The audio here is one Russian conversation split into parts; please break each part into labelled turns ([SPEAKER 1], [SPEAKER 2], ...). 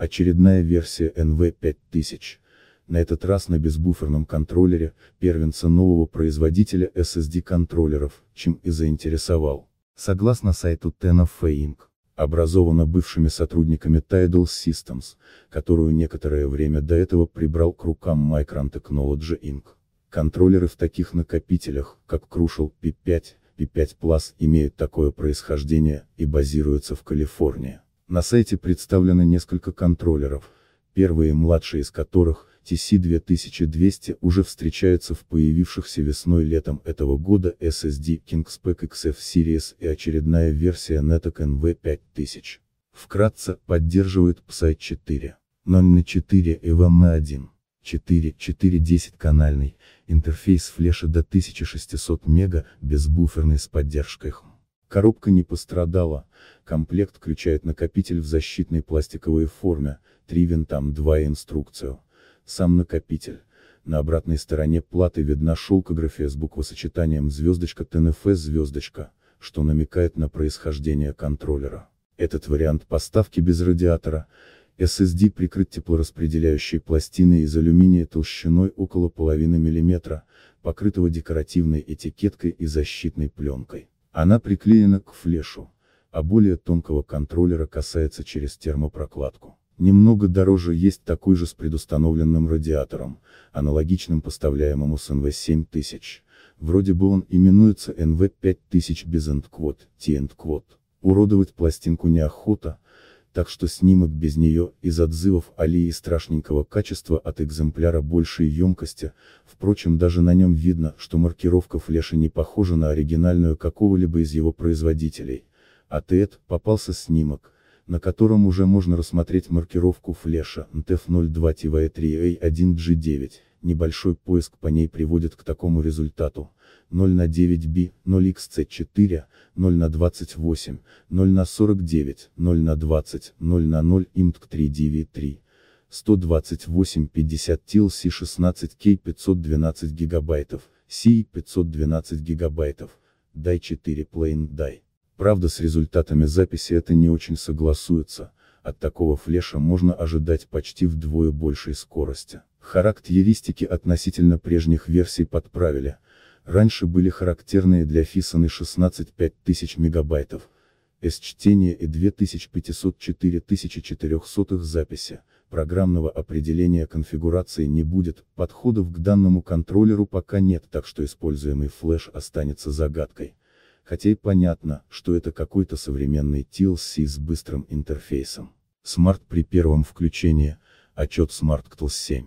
[SPEAKER 1] Очередная версия NV5000. На этот раз на безбуферном контроллере, первенца нового производителя SSD-контроллеров, чем и заинтересовал. Согласно сайту TenoFA Inc образована бывшими сотрудниками Tidal Systems, которую некоторое время до этого прибрал к рукам Micron Technology Inc. Контроллеры в таких накопителях, как Crucial P5, P5 Plus имеют такое происхождение и базируются в Калифорнии. На сайте представлено несколько контроллеров, первые и младшие из которых, TC2200, уже встречаются в появившихся весной-летом этого года SSD KingSpec XF Series и очередная версия Netoc NV5000. Вкратце, поддерживает PSI 4. 0 на 4 и VM1. 4, 410 канальный, интерфейс флеша до 1600 мега, без буферной с поддержкой HM. Коробка не пострадала, комплект включает накопитель в защитной пластиковой форме, три винтам два и инструкцию. Сам накопитель. На обратной стороне платы видна шелкография с буквосочетанием звездочка ТНФ звездочка, что намекает на происхождение контроллера. Этот вариант поставки без радиатора, SSD прикрыт теплораспределяющей пластиной из алюминия толщиной около половины миллиметра, покрытого декоративной этикеткой и защитной пленкой. Она приклеена к флешу, а более тонкого контроллера касается через термопрокладку. Немного дороже есть такой же с предустановленным радиатором, аналогичным поставляемому с NV7000. Вроде бы он именуется NV5000 без эндквот, T-эндквот. Уродовать пластинку неохота, так что снимок без нее, из отзывов Алии страшненького качества от экземпляра большей емкости, впрочем даже на нем видно, что маркировка флеша не похожа на оригинальную какого-либо из его производителей. А ТЭД, попался снимок, на котором уже можно рассмотреть маркировку флеша МТФ-02-3A1G9 небольшой поиск по ней приводит к такому результату, 0 на 9b, 0xc4, 0 на 28, 0 на 49, 0 на 20, 0 на 0, imtk3dv3. 128-50 TLC 16K 512 гигабайтов, c 512 гигабайтов, DAI 4 Plain DAI. Правда с результатами записи это не очень согласуется, от такого флеша можно ожидать почти вдвое большей скорости. Характеристики относительно прежних версий подправили, раньше были характерные для фисаны 16 5000 мегабайтов, С чтения и 2500-4400 записи, программного определения конфигурации не будет, подходов к данному контроллеру пока нет, так что используемый флеш останется загадкой. Хотя и понятно, что это какой-то современный TLC с быстрым интерфейсом. Смарт при первом включении, отчет SmartCTLS 7.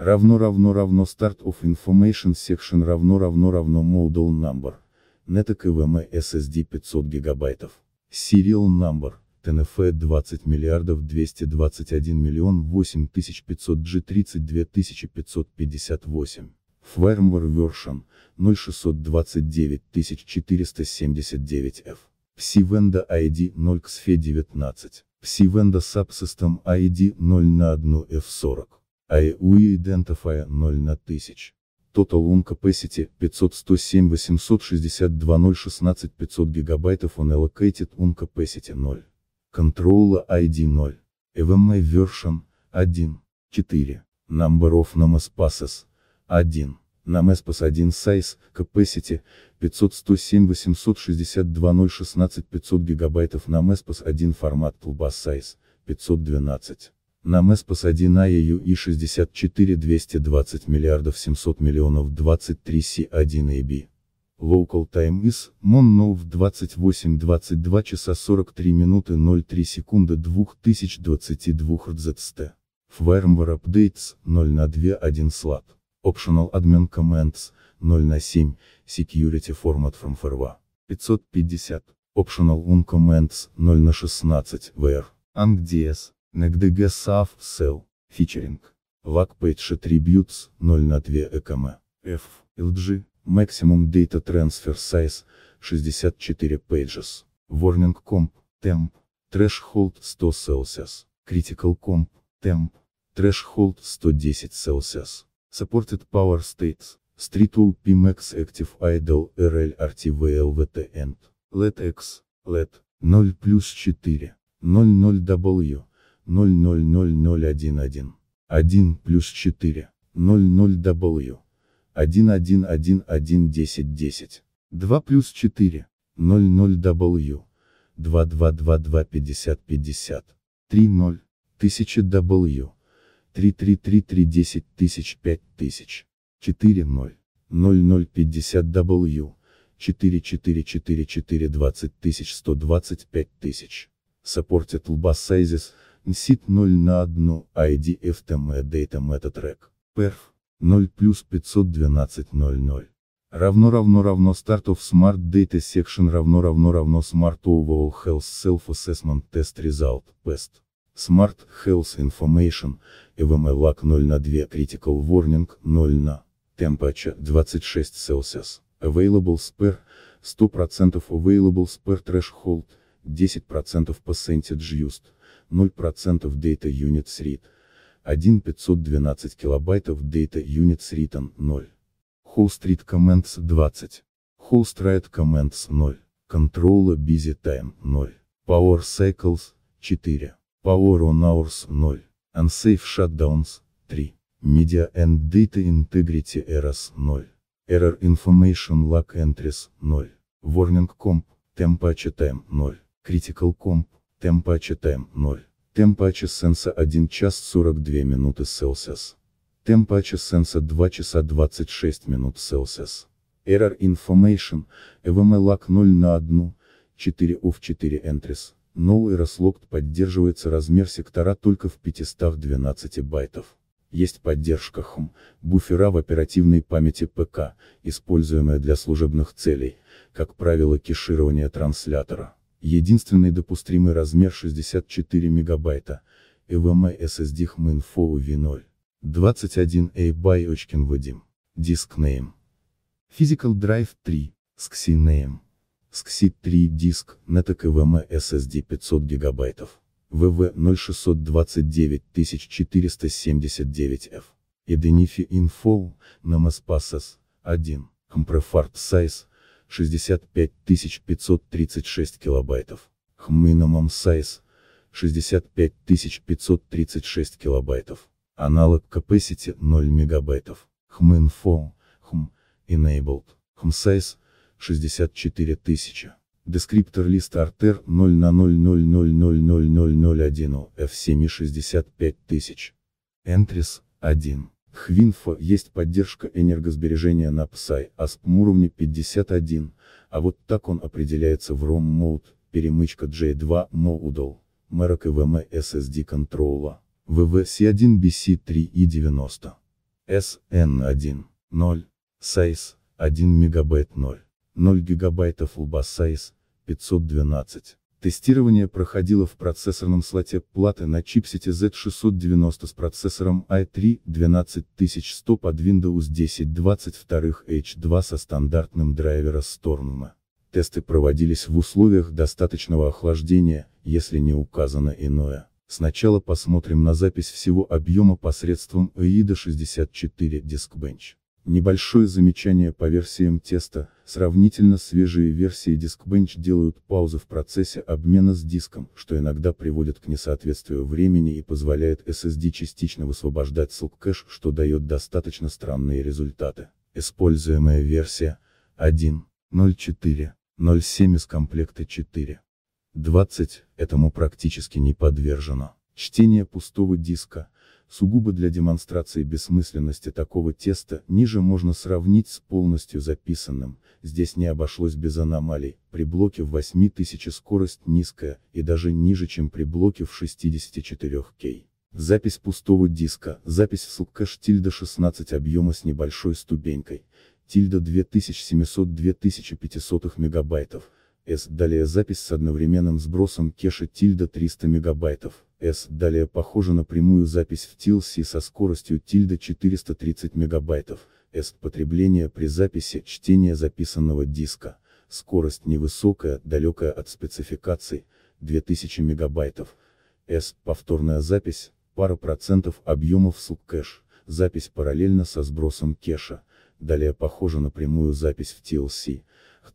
[SPEAKER 1] равно равно равно start of information section равно равно равно model number, NetAC VMA SSD 500 гигабайтов, serial number, ТНФ 20 миллиардов 221 миллион 8500 G32 558. Firmware version 0629 479 F. Psivenda ID 0 XFE 19. Psivenda Subsystem ID 0 на 1 F40. I we identify 0 на 1000. Total on capacity 500 107 862 016 500 гигабайтов on allocated on capacity 0. Controller ID 0. EVMI version 1. 4. Number of names passes 1. Names pass 1 size capacity 500 107 862 016 500 гигабайтов Names pass 1 формат клуба size 512 на МЭС посади на ЕЮ и 64 220 миллиардов 700 миллионов 23 Си1 и B. Local Time is, Monnow в 28-22 часа 43 минуты 03 секунды 2022 ZST. Firmware Updates, 0 на 2 1 slot. Optional Admin Commands, 0 на 7, Security Format from Firmware. 550. Optional Un Commands, 0 на 16, VR. AngDS. НЕКДГ САВ, СЕЛ, фичеринг. ВАК Page Attributes, 0 на 2 ЭКМ. F, LG, Maximum Data Transfer Size, 64 Pages. Warning Comp, Temp, Threshold 100 Celsius. Critical Comp, Temp, Threshold 110 Celsius. Supported Power States, Street OP Max Active Idle RL RTVLVT End. LED X, LED, 0 плюс 4, 00W. 0000111. 1 плюс 4. 00W. 11111010. 2 плюс 4. 00W. 22225050. 30. 1000W. 3333105000. 40. 0050W. 444420 125 тысяч. Supported Lba Sizes, NSIT 0 на 1, ID FTM Data Meta Track, perf, 0 плюс 512 0 0. Равно равно равно Start of Smart Data Section равно равно равно Smart Overall Health Self-Assessment Test Result, PEST. Smart Health Information, EVMLAC 0 на 2 Critical Warning 0 на Temperature 26 Celsius. Available Spare 100% Available Spare Threshold 10% Percentage Used, 0% Data Units Read, 1512 килобайтов Data Units Written, 0. Host Read Commands 20. Host Write Commands 0. Controller Busy Time 0. Power Cycles 4. Power on Hours 0. Unsafe Shutdowns 3. Media and Data Integrity Errors 0. Error Information Lag Entries 0. Warning Comp Temperature Time 0. Critical Comp, Temperature Time 0. Temperature Sense 1 час 42 минуты Celsius. Temperature Sense 2 часа 26 минут Celsius. Error Information, EVMLAC 0 на 1, 4 of 4 entries. Новый Roslocked поддерживается размер сектора только в 512 байтов. Есть поддержка HM, буфера в оперативной памяти ПК, используемая для служебных целей, как правило кеширования транслятора. Единственный допустимый размер 64 мегабайта, EVMe SSD HMINFO V0. 21A by Ochkin Vadim. Disk Name. Physical Drive 3, SCSI Name. SCSI 3 диск, NetAC EVMe SSD 500 ГБ. VV 0629 479F. Identify Info, Namaspasses, 1, Comprefart Size, 65 536 килобайтов. Хминомом Size, 65 536 килобайтов. Аналог Capacity 0 мегабайтов. Хминфо, Хм, Enabled, Хм Size, 64 тысячи. Дескриптор лист артер 0 на 0 0 0 0 0 0 0 F7 65 тысяч. Энтрис, 1. Хвинфо есть поддержка энергосбережения на PSI ASPM уровне 51, а вот так он определяется в ROM Mode, перемычка J2 module, Merck VM SSD контрола, VVC1BC3E90, и 90 sn 1 0, size, 1 мегабайт 0, 0 гигабайтов UBA size, 512. Тестирование проходило в процессорном слоте платы на чипсете Z690 с процессором i3 12100 под Windows 10 22 H2 со стандартным драйвером Storm. Тесты проводились в условиях достаточного охлаждения, если не указано иное. Сначала посмотрим на запись всего объема посредством aida 64 Diskbench. Небольшое замечание по версиям теста, сравнительно свежие версии DiskBench делают паузы в процессе обмена с диском, что иногда приводит к несоответствию времени и позволяет SSD частично высвобождать ссылк кэш, что дает достаточно странные результаты. Используемая версия 1.04.07 из комплекта 4.20 этому практически не подвержено. Чтение пустого диска – Сугубо для демонстрации бессмысленности такого теста, ниже можно сравнить с полностью записанным, здесь не обошлось без аномалий, при блоке в 8000 скорость низкая, и даже ниже, чем при блоке в 64 к Запись пустого диска, запись с тильда 16 объема с небольшой ступенькой, тильда 2700-2500 мегабайтов, S. Далее запись с одновременным сбросом кеша тильда 300 мегабайтов. S. Далее похоже на прямую запись в TLC со скоростью тильда 430 мегабайтов. S. Потребление при записи чтения записанного диска. Скорость невысокая, далекая от спецификаций, 2000 мегабайтов. S. Повторная запись, пара процентов объемов субкэш. Запись параллельно со сбросом кеша. Далее похоже на прямую запись в TLC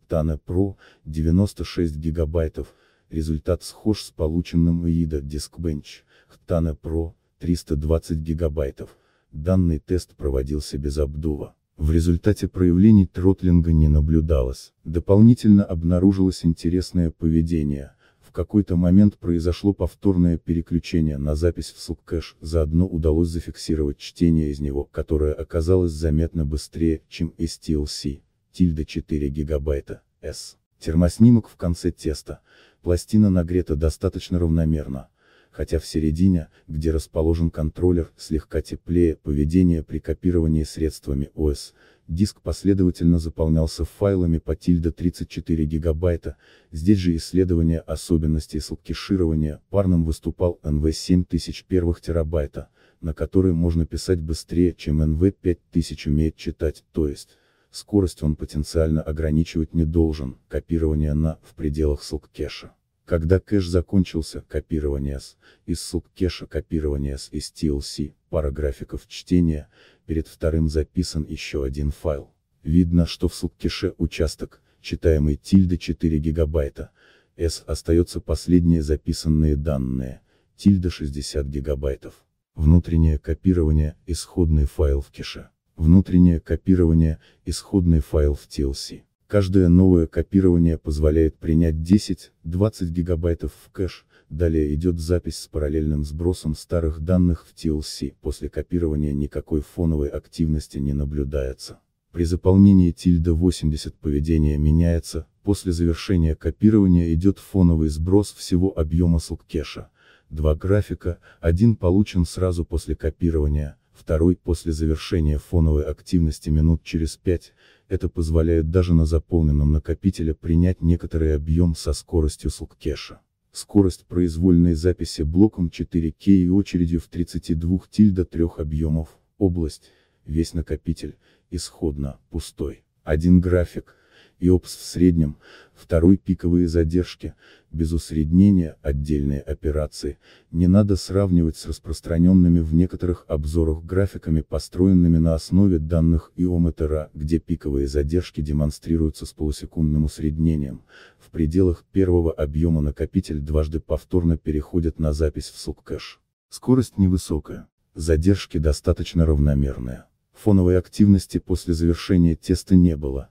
[SPEAKER 1] Tana Pro, 96 гигабайтов, результат схож с полученным EIDA Diskbench, Tana Pro, 320 гигабайтов. Данный тест проводился без обдува. В результате проявлений тротлинга не наблюдалось. Дополнительно обнаружилось интересное поведение. В какой-то момент произошло повторное переключение на запись в субкэш, заодно удалось зафиксировать чтение из него, которое оказалось заметно быстрее, чем STLC тильда 4 гигабайта, S. Термоснимок в конце теста, пластина нагрета достаточно равномерно, хотя в середине, где расположен контроллер, слегка теплее поведение при копировании средствами ОС, диск последовательно заполнялся файлами по тильда 34 гигабайта, здесь же исследование особенностей салкиширования парным выступал NV первых терабайта, на который можно писать быстрее, чем NV 5000 умеет читать, то есть, скорость он потенциально ограничивать не должен, копирование на, в пределах кэша. Когда кэш закончился, копирование с, из кэша копирование с из TLC, пара графиков чтения, перед вторым записан еще один файл. Видно, что в кэше участок, читаемый тильда 4 гигабайта, с остается последние записанные данные, тильда 60 гигабайтов. Внутреннее копирование, исходный файл в кеше внутреннее копирование, исходный файл в TLC. Каждое новое копирование позволяет принять 10-20 гигабайтов в кэш, далее идет запись с параллельным сбросом старых данных в TLC, после копирования никакой фоновой активности не наблюдается. При заполнении тильда 80 поведение меняется, после завершения копирования идет фоновый сброс всего объема кэша. Два графика, один получен сразу после копирования, второй после завершения фоновой активности минут через 5, это позволяет даже на заполненном накопителе принять некоторый объем со скоростью суккеша. Скорость произвольной записи блоком 4К и очередью в 32 тильда 3 объемов, область, весь накопитель, исходно, пустой. Один график, и ОПС в среднем, второй пиковые задержки, без усреднения, отдельные операции, не надо сравнивать с распространенными в некоторых обзорах графиками построенными на основе данных ИОМТРА, где пиковые задержки демонстрируются с полусекундным усреднением, в пределах первого объема накопитель дважды повторно переходит на запись в субкэш. Скорость невысокая, задержки достаточно равномерные. Фоновой активности после завершения теста не было,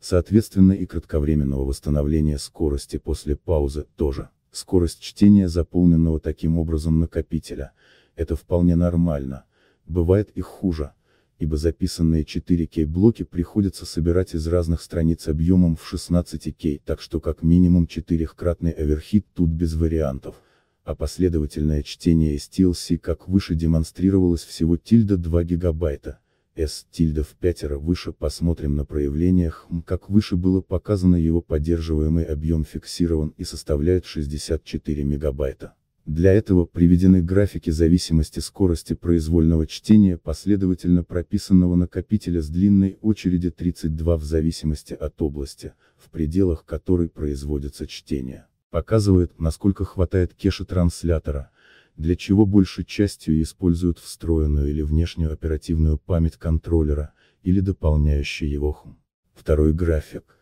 [SPEAKER 1] соответственно и кратковременного восстановления скорости после паузы тоже. Скорость чтения заполненного таким образом накопителя, это вполне нормально, бывает и хуже, ибо записанные 4К блоки приходится собирать из разных страниц объемом в 16К, так что как минимум 4-кратный оверхит тут без вариантов, а последовательное чтение из TLC как выше демонстрировалось всего тильда 2 гигабайта. S тильда в пятеро выше посмотрим на проявлениях, как выше было показано его поддерживаемый объем фиксирован и составляет 64 мегабайта. Для этого приведены графики зависимости скорости произвольного чтения последовательно прописанного накопителя с длинной очереди 32 в зависимости от области, в пределах которой производится чтение. Показывает, насколько хватает кеша транслятора, для чего большей частью используют встроенную или внешнюю оперативную память контроллера, или дополняющий его хм. Второй график.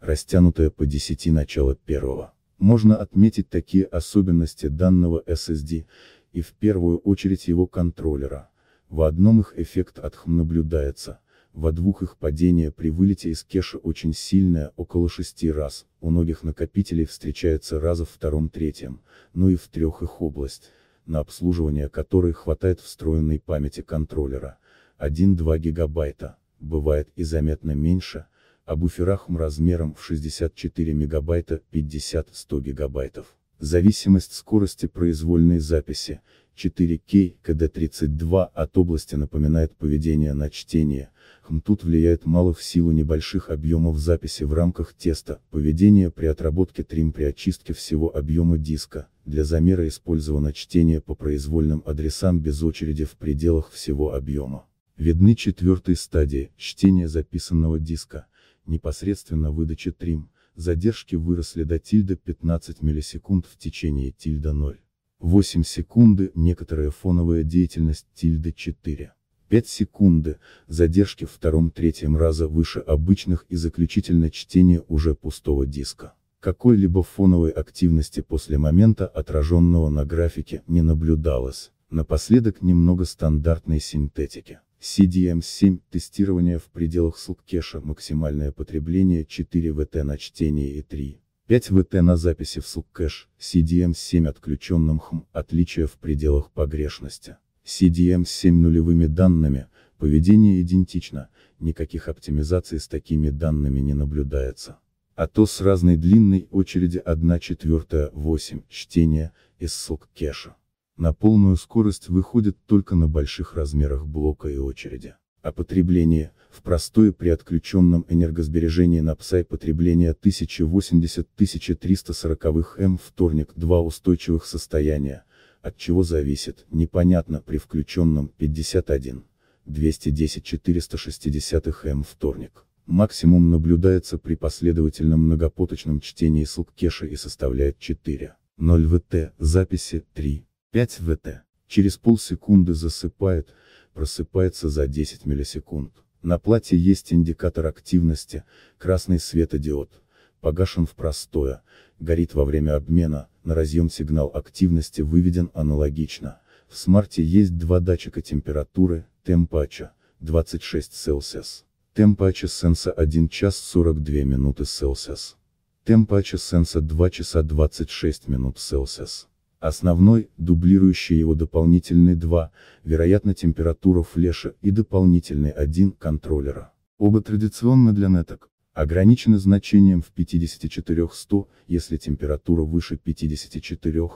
[SPEAKER 1] Растянутая по 10 начала первого. Можно отметить такие особенности данного SSD, и в первую очередь его контроллера. В одном их эффект от хм наблюдается, во двух их падение при вылете из кэша очень сильное, около шести раз, у многих накопителей встречается раза в втором-третьем, ну и в трех их область на обслуживание которой хватает встроенной памяти контроллера, 1-2 гигабайта, бывает и заметно меньше, а буферах размером в 64 мегабайта 50-100 гигабайтов. Зависимость скорости произвольной записи, 4 кей, КД-32 от области напоминает поведение на чтение, хмтут влияет мало в силу небольших объемов записи в рамках теста, поведение при отработке трим при очистке всего объема диска, для замера использовано чтение по произвольным адресам без очереди в пределах всего объема. Видны четвертые стадии, чтение записанного диска, непосредственно выдачи трим, задержки выросли до тильда 15 миллисекунд в течение тильда 0. 8 секунды, некоторая фоновая деятельность тильда 4. 5 секунды, задержки втором-третьем раза выше обычных и заключительно чтение уже пустого диска. Какой-либо фоновой активности после момента отраженного на графике не наблюдалось, напоследок немного стандартной синтетики. CDM7 тестирование в пределах кеша максимальное потребление 4 ВТ на чтение и 3. 5ВТ на записи в субкэш, CDM7 эм отключенным хм, отличие в пределах погрешности. CDM7 эм нулевыми данными, поведение идентично, никаких оптимизаций с такими данными не наблюдается. А то с разной длинной очереди 1 четвертая 8 чтения из сок кэша. На полную скорость выходит только на больших размерах блока и очереди. А потребление – в простое при отключенном энергосбережении на ПСАЙ потребление 1080-1340 М вторник два устойчивых состояния, от чего зависит, непонятно при включенном 51. 210-460 М вторник. Максимум наблюдается при последовательном многопоточном чтении силкеша и составляет 4. 0 ВТ, записи 3. 5 ВТ. Через полсекунды засыпает, просыпается за 10 миллисекунд. На плате есть индикатор активности, красный светодиод, погашен в простое, горит во время обмена, на разъем сигнал активности выведен аналогично. В смарте есть два датчика температуры, темпача, 26 Celsius. Темпача сенса 1 час 42 минуты Celsius. Темпача сенса 2 часа 26 минут Celsius. Основной, дублирующий его дополнительный 2, вероятно температура флеша и дополнительный 1 контроллера. Оба традиционно для неток, ограничены значением в 54-100, если температура выше 54,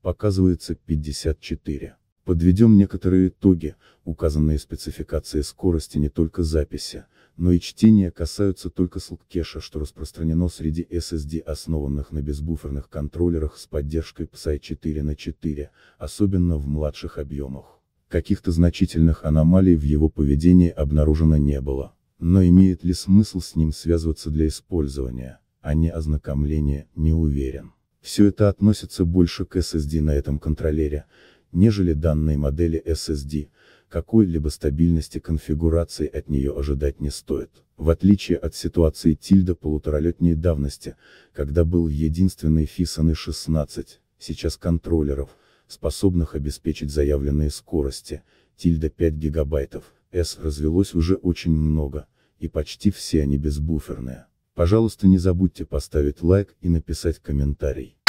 [SPEAKER 1] показывается 54. Подведем некоторые итоги, указанные спецификации скорости не только записи, но и чтения касаются только слкеша, что распространено среди SSD, основанных на безбуферных контроллерах с поддержкой PSY 4 а на 4, особенно в младших объемах. Каких-то значительных аномалий в его поведении обнаружено не было. Но имеет ли смысл с ним связываться для использования, а не ознакомления, не уверен. Все это относится больше к SSD на этом контроллере, нежели данной модели SSD, какой-либо стабильности конфигурации от нее ожидать не стоит. В отличие от ситуации тильда полуторалетней давности, когда был единственный Фисан и 16, сейчас контроллеров, способных обеспечить заявленные скорости, тильда 5 гигабайтов, S развелось уже очень много, и почти все они безбуферные. Пожалуйста не забудьте поставить лайк и написать комментарий.